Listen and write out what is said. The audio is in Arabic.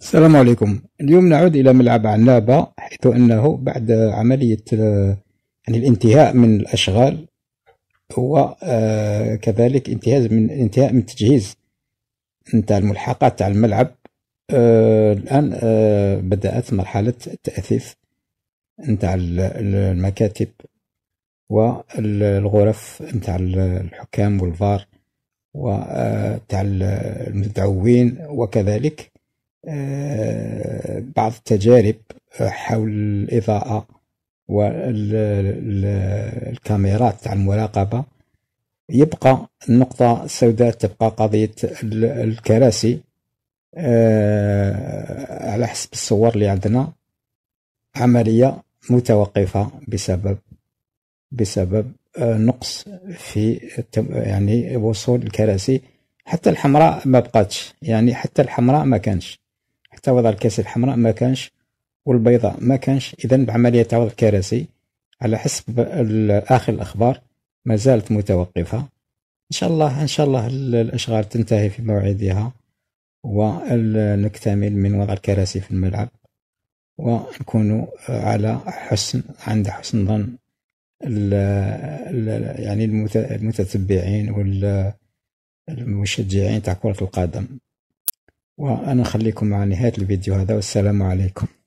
السلام عليكم اليوم نعود إلى ملعب عنابة حيث أنه بعد عملية يعني الانتهاء من الأشغال هو آه، كذلك انتهاء من انتهاء من تجهيز نتاع الملحقات تاع الملعب آه، الآن آه، بدأت مرحلة التأثيث نتاع المكاتب والغرف نتاع الحكام والفار وتاع المدعوين وكذلك آه، بعض التجارب آه، حول الإضاءة والكاميرات تاع المراقبة يبقى النقطة السوداء تبقى قضية الكراسي آه، على حسب الصور اللي عندنا عملية متوقفة بسبب بسبب نقص في يعني وصول الكراسي حتى الحمراء ما بقاتش يعني حتى الحمراء ما كانش حتى وضع الكاس الحمراء ما كانش والبيضاء ما كانش إذا بعملية عرض الكراسي على حسب آخر الأخبار ما زالت متوقفة إن شاء الله إن شاء الله الأشغال تنتهي في موعدها ونكتمل من وضع الكراسي في الملعب ونكون على حسن عند حسن ظن الـ الـ يعني المتتبعين والمشجعين تاع كرة القدم وأنا أخليكم مع نهاية الفيديو هذا والسلام عليكم